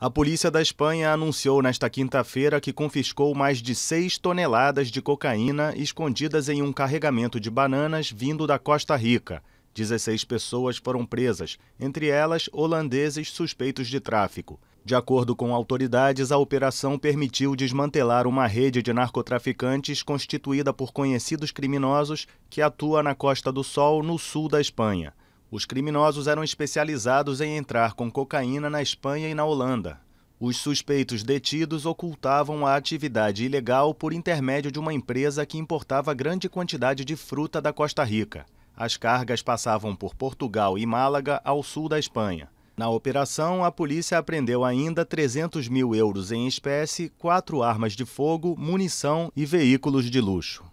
A polícia da Espanha anunciou nesta quinta-feira que confiscou mais de 6 toneladas de cocaína escondidas em um carregamento de bananas vindo da Costa Rica. 16 pessoas foram presas, entre elas holandeses suspeitos de tráfico. De acordo com autoridades, a operação permitiu desmantelar uma rede de narcotraficantes constituída por conhecidos criminosos que atua na Costa do Sol, no sul da Espanha. Os criminosos eram especializados em entrar com cocaína na Espanha e na Holanda. Os suspeitos detidos ocultavam a atividade ilegal por intermédio de uma empresa que importava grande quantidade de fruta da Costa Rica. As cargas passavam por Portugal e Málaga, ao sul da Espanha. Na operação, a polícia apreendeu ainda 300 mil euros em espécie, quatro armas de fogo, munição e veículos de luxo.